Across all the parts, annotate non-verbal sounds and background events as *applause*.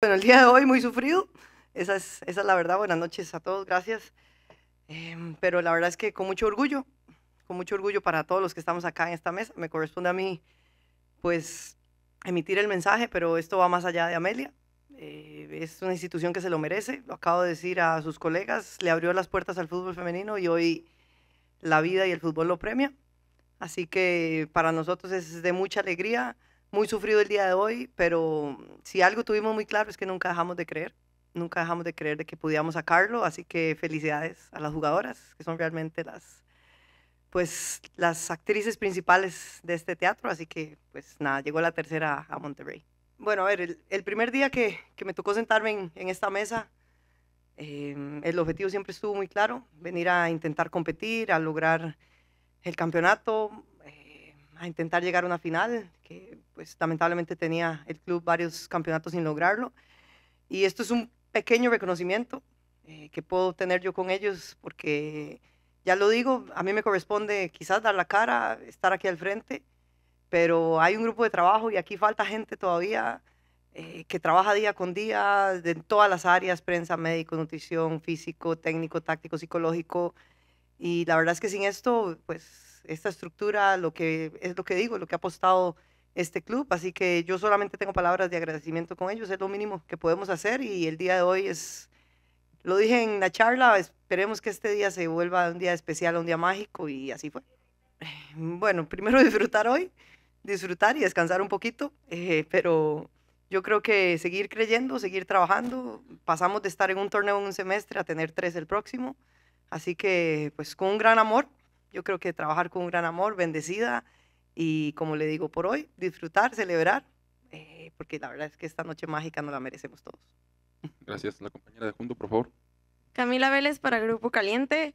Bueno, el día de hoy muy sufrido, esa es, la verdad. Buenas noches a todos, gracias. Em, pero la verdad es que con mucho orgullo, con mucho orgullo para todos los que estamos acá en esta mesa, me corresponde a mí, pues, emitir el mensaje, pero esto va más allá de Amelia. Eh, es una institución que se lo merece, lo acabo de decir a sus colegas, le abrió las puertas al fútbol femenino y hoy la vida y el fútbol lo premia. Así que para nosotros es de mucha alegría muy sufrido el día de hoy, pero si algo tuvimos muy claro es que nunca dejamos de creer, nunca dejamos de creer de que pudiéramos sacarlo, así que felicidades a las jugadoras, que son realmente las pues las actrices principales de este teatro, así que pues nada, llegó la tercera a Monterrey. Bueno, a ver, el, primer día que, me tocó sentarme en, esta mesa, em, el objetivo siempre estuvo muy claro, venir a intentar competir, a lograr el campeonato, a intentar llegar a una final, que pues lamentablemente tenía el club varios campeonatos sin lograrlo. Y esto es un pequeño reconocimiento eh, que puedo tener yo con ellos, porque ya lo digo, a mí me corresponde quizás dar la cara, estar aquí al frente, pero hay un grupo de trabajo y aquí falta gente todavía eh, que trabaja día con día en todas las áreas, prensa, médico, nutrición, físico, técnico, táctico, psicológico. Y la verdad es que sin esto, pues esta estructura, lo que es lo que digo, lo que ha apostado este club, así que yo solamente tengo palabras de agradecimiento con ellos, es lo mínimo que podemos hacer y el día de hoy es, lo dije en la charla, esperemos que este día se vuelva un día especial, un día mágico y así fue. Mm, bueno, primero *laughs* disfrutar hoy, disfrutar y descansar un poquito, eh, pero yo creo que seguir creyendo, seguir trabajando, pasamos de estar en un torneo en un semestre a tener tres el próximo, así que pues con un gran amor yo creo que trabajar con un gran amor, bendecida y como le digo por hoy, disfrutar, celebrar, eh, porque la verdad es que esta noche mágica nos la merecemos todos. Gracias. La compañera de Junto, por favor. Camila Vélez para Grupo Caliente.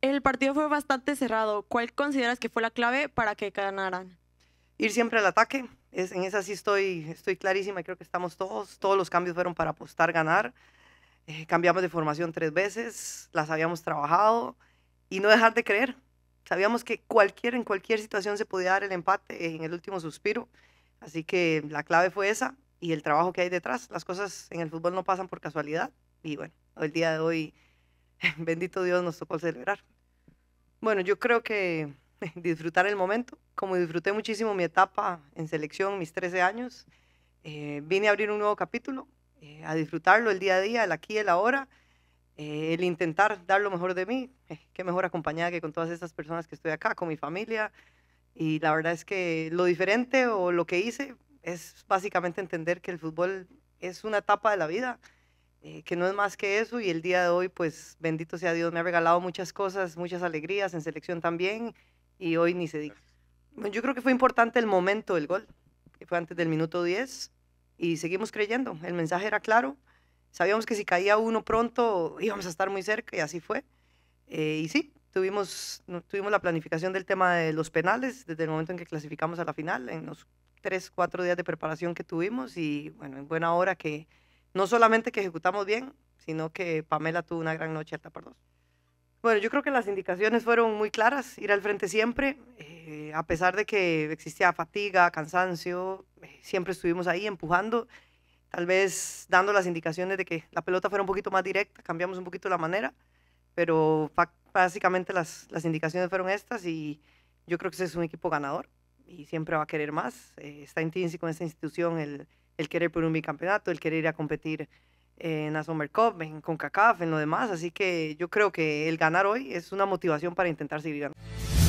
El partido fue bastante cerrado. ¿Cuál consideras que fue la clave para que ganaran? Ir siempre al ataque. Es, en esa sí estoy, estoy clarísima. Creo que estamos todos. Todos los cambios fueron para apostar, ganar. Eh, cambiamos de formación tres veces. Las habíamos trabajado. Y no dejar de creer. Sabíamos que cualquier, en cualquier situación se podía dar el empate en el último suspiro. Así que la clave fue esa y el trabajo que hay detrás. Las cosas en el fútbol no pasan por casualidad. Y bueno, el día de hoy, *laughs* bendito Dios, nos tocó celebrar. Bueno, yo creo que *laughs* disfrutar el momento, como disfruté muchísimo mi etapa en selección, mis 13 años, eh, vine a abrir un nuevo capítulo, eh, a disfrutarlo el día a día, el aquí, el ahora eh, el intentar dar lo mejor de mí, eh, qué mejor acompañada que con todas estas personas que estoy acá, con mi familia. Y la verdad es que lo diferente o lo que hice es básicamente entender que el fútbol es una etapa de la vida, eh, que no es más que eso. Y el día de hoy, pues bendito sea Dios, me ha regalado muchas cosas, muchas alegrías en selección también. Y hoy ni se diga. Yo creo que fue importante el momento del gol, que fue antes del minuto 10. Y seguimos creyendo. El mensaje era claro. Sabíamos que si caía uno pronto íbamos a estar muy cerca y así fue. Eh, y sí, tuvimos, tuvimos la planificación del tema de los penales desde el momento en que clasificamos a la final, en los tres, cuatro días de preparación que tuvimos y bueno, en buena hora que no solamente que ejecutamos bien, sino que Pamela tuvo una gran noche al tapar dos. Bueno, yo creo que las indicaciones fueron muy claras, ir al frente siempre, eh, a pesar de que existía fatiga, cansancio, eh, siempre estuvimos ahí empujando tal vez dando las indicaciones de que la pelota fuera un poquito más directa, cambiamos un poquito la manera, pero básicamente las, las indicaciones fueron estas y yo creo que ese es un equipo ganador y siempre va a querer más. Eh, está intrínseco en esta institución el, el, querer por un bicampeonato, el querer ir a competir en la Summer Cup, en CONCACAF, en lo demás, así que yo creo que el ganar hoy es una motivación para intentar seguir ganando.